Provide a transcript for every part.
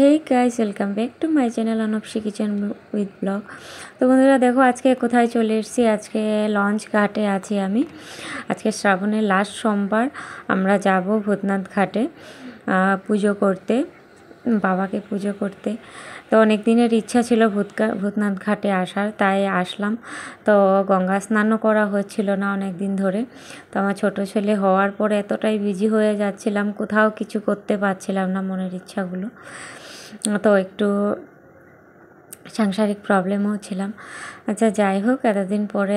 hey guys welcome back to my channel অনপসি kitchen with blog তো বন্ধুরা দেখো আজকে কোথায় চলে এসেছি আজকে লঞ্চ ঘাটে আছি আমি আজকে শ্রাবণের লাস্ট সোমবার আমরা যাব ভূতনাথ ঘাটে পুজো করতে বাবাকে পুজো করতে তো অনেক দিনের ইচ্ছা ছিল ভূতকা ভূতনাথ ঘাটে আসার তাই আসলাম তো গঙ্গা স্নানও করা হচ্ছিল না অনেক দিন ধরে তো আমার ছোটো ছেলে হওয়ার পর এতটাই বিজি হয়ে যাচ্ছিলাম কোথাও কিছু করতে পারছিলাম না মনের ইচ্ছাগুলো তো একটু সাংসারিক প্রবলেমও ছিলাম আচ্ছা যাই হোক এতদিন পরে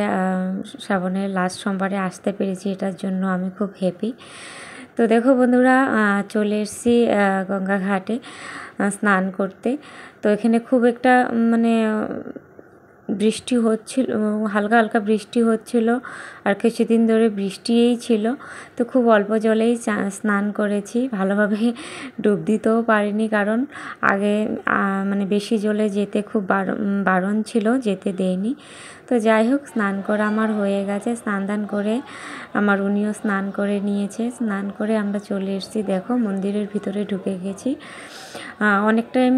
শ্রাবণের লাস্ট সোমবারে আসতে পেরেছি এটার জন্য আমি খুব হ্যাপি তো দেখো বন্ধুরা চলে এসেছি গঙ্গাঘাটে স্নান করতে তো এখানে খুব একটা মানে বৃষ্টি হচ্ছিল হালকা হালকা বৃষ্টি হচ্ছিল আর কিছুদিন ধরে বৃষ্টিই ছিল তো খুব অল্প জলেই স্নান করেছি ভালোভাবে ডুব দিতেও পারিনি কারণ আগে মানে বেশি জলে যেতে খুব বারণ ছিল যেতে দেয়নি তো যাই হোক স্নান করা আমার হয়ে গেছে স্নান দান করে আমার উনিও স্নান করে নিয়েছে স্নান করে আমরা চলে এসেছি দেখো মন্দিরের ভিতরে ঢুকে গেছি অনেক টাইম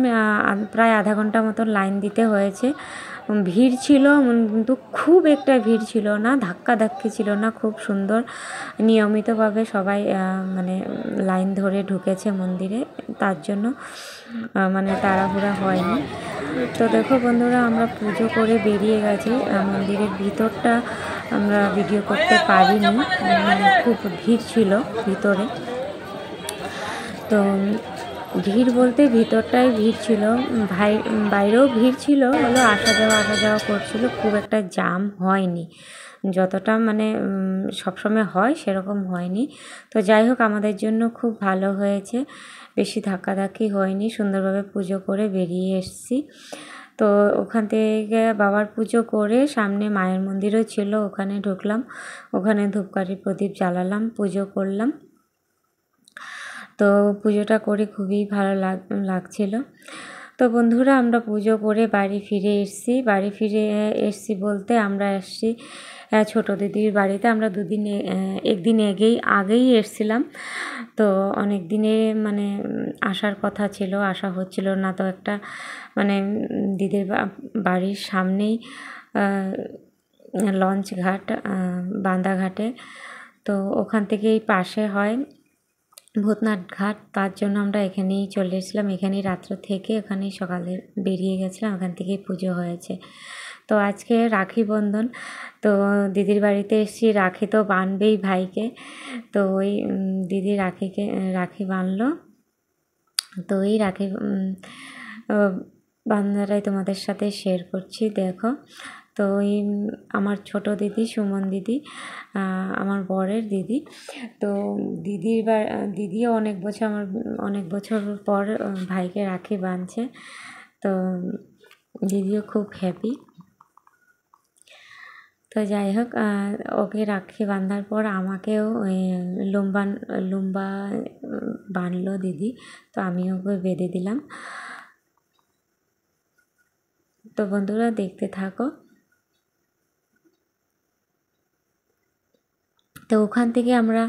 প্রায় আধা ঘন্টা মতন লাইন দিতে হয়েছে ভিড় ছিল কিন্তু খুব একটা ভিড় ছিল না ধাক্কা ধাক্কি ছিল না খুব সুন্দর নিয়মিতভাবে সবাই মানে লাইন ধরে ঢুকেছে মন্দিরে তার জন্য মানে তাড়াহুড়া হয়নি তো দেখো বন্ধুরা আমরা পুজো করে বেরিয়ে গেছি মন্দিরের ভিতরটা আমরা ভিডিও করতে পারিনি মানে খুব ভিড় ছিল ভিতরে তো ভিড় বলতে ভিতরটাই ভিড় ছিল ভাই বাইরেও ভিড় ছিল হলো আসা যাওয়া আসা যাওয়া করছিল খুব একটা জাম হয়নি যতটা মানে সবসময় হয় সেরকম হয়নি তো যাই হোক আমাদের জন্য খুব ভালো হয়েছে বেশি ধাক্কাধাক্কি হয়নি সুন্দরভাবে পুজো করে বেরিয়ে এসছি তো ওখান থেকে বাবার পুজো করে সামনে মায়ের মন্দিরও ছিল ওখানে ঢুকলাম ওখানে ধূপকাঠি প্রদীপ জ্বালালাম পুজো করলাম তো পুজোটা করে খুবই ভালো লাগ লাগছিলো তো বন্ধুরা আমরা পুজো করে বাড়ি ফিরে এসছি বাড়ি ফিরে এসছি বলতে আমরা এসছি ছোটো দিদির বাড়িতে আমরা দুদিন একদিন আগেই আগেই এসছিলাম তো অনেক দিনে মানে আসার কথা ছিল আসা হচ্ছিল না তো একটা মানে দিদির বাড়ির সামনেই লঞ্চ ঘাট বান্দাঘাটে তো ওখান থেকেই পাশে হয় ভূতনাথ ঘাট তার জন্য আমরা এখানেই চলে এসেছিলাম এখানেই রাত্র থেকে এখানেই সকালে বেরিয়ে গেছিলাম ওখান থেকেই পুজো হয়েছে তো আজকে রাখি বন্ধন তো দিদির বাড়িতে এসেছি রাখি তো বানবেই ভাইকে তো ওই দিদি রাখিকে রাখি বানলো তো এই রাখি বান্ধারাই তোমাদের সাথে শেয়ার করছি দেখো তো এই আমার ছোটো দিদি সুমন দিদি আমার বরের দিদি তো দিদির বা দিদিও অনেক বছর আমার অনেক বছর পর ভাইকে রাখি বাঁধছে তো দিদিও খুব হ্যাপি তো যাই হোক ওকে রাখি বাঁধার পর আমাকেও লুম্বা লম্বা বাঁধলো দিদি তো আমি ওকে বেঁধে দিলাম তো বন্ধুরা দেখতে থাকো তো ওখান থেকে আমরা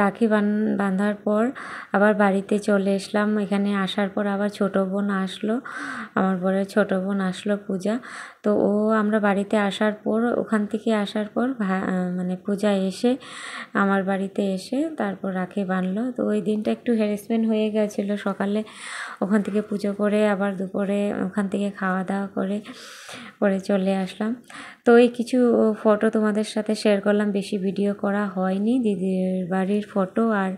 রাখি বাঁধার পর আবার বাড়িতে চলে এসলাম এখানে আসার পর আবার ছোটো বোন আসলো আমার পরে ছোটো বোন আসলো পূজা তো ও আমরা বাড়িতে আসার পর ওখান থেকে আসার পর মানে পূজা এসে আমার বাড়িতে এসে তারপর রাখি বাঁধলো তো ওই দিনটা একটু হ্যারাসমেন্ট হয়ে গেছিলো সকালে ওখান থেকে পুজো করে আবার দুপুরে ওখান থেকে খাওয়া দাওয়া করে পরে চলে আসলাম তো এই কিছু ফটো তোমাদের সাথে শেয়ার করলাম বেশি ভিডিও করা হয়নি দিদির বাড়ির ফটো আর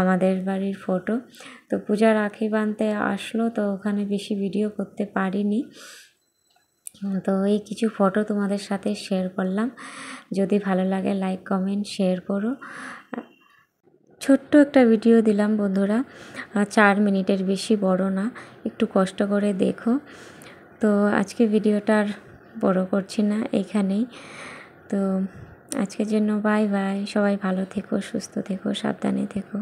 আমাদের বাড়ির ফটো তো পূজা রাখি বাঁধতে আসলো তো ওখানে বেশি ভিডিও করতে পারিনি তো এই কিছু ফটো তোমাদের সাথে শেয়ার করলাম যদি ভালো লাগে লাইক কমেন্ট শেয়ার করো ছোট্ট একটা ভিডিও দিলাম বন্ধুরা চার মিনিটের বেশি বড় না একটু কষ্ট করে দেখো তো আজকে ভিডিওটার বড় করছি না এখানেই তো আজকের জন্য বাই বাই সবাই ভালো থেকো সুস্থ থেকো সাবধানে থেকো